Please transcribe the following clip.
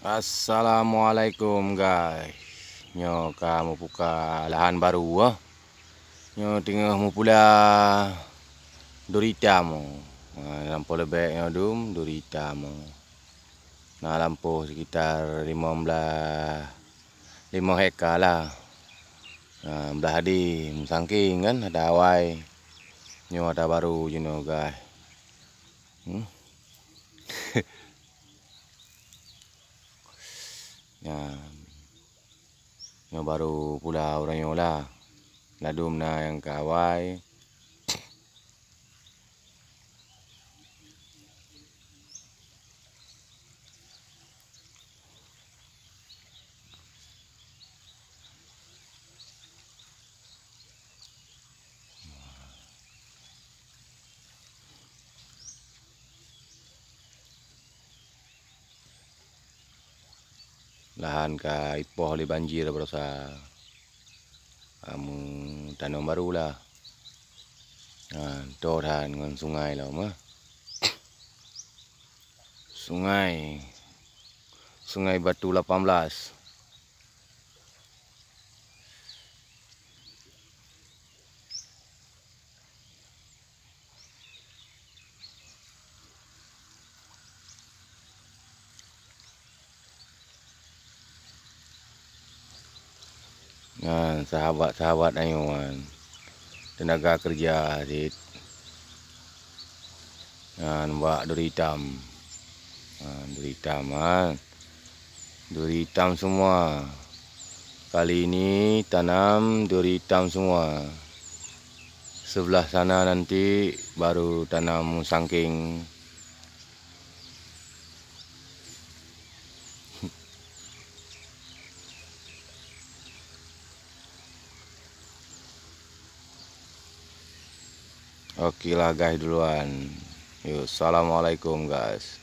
Assalamualaikum guys. Nyo kamu buka lahan baru ah. Nyo tengah mu pula durita mu. Eh, lampu lebek nyo dum durita mu. Nah lampu sekitar 15 5 hektar lah. Nah, belah di musangking kan ada awai. Nyo ada baru you know guys. Hmm. yang, yang baru pula orang yang lah. Lalu mana yang kawai. lahan ke Ipoh oleh banjir lah berasa amu ah, tanam baru lah ha, Tuh dahan dengan sungai lah mah. Sungai Sungai Batu 18 Sungai Batu 18 dengan sahabat-sahabat ayuan tenaga kerja adik dan buat duri hitam kan, duri hitam kan. duri hitam semua kali ini tanam duri hitam semua sebelah sana nanti baru tanam sangking Okey lah guys duluan. Yo, assalamualaikum guys.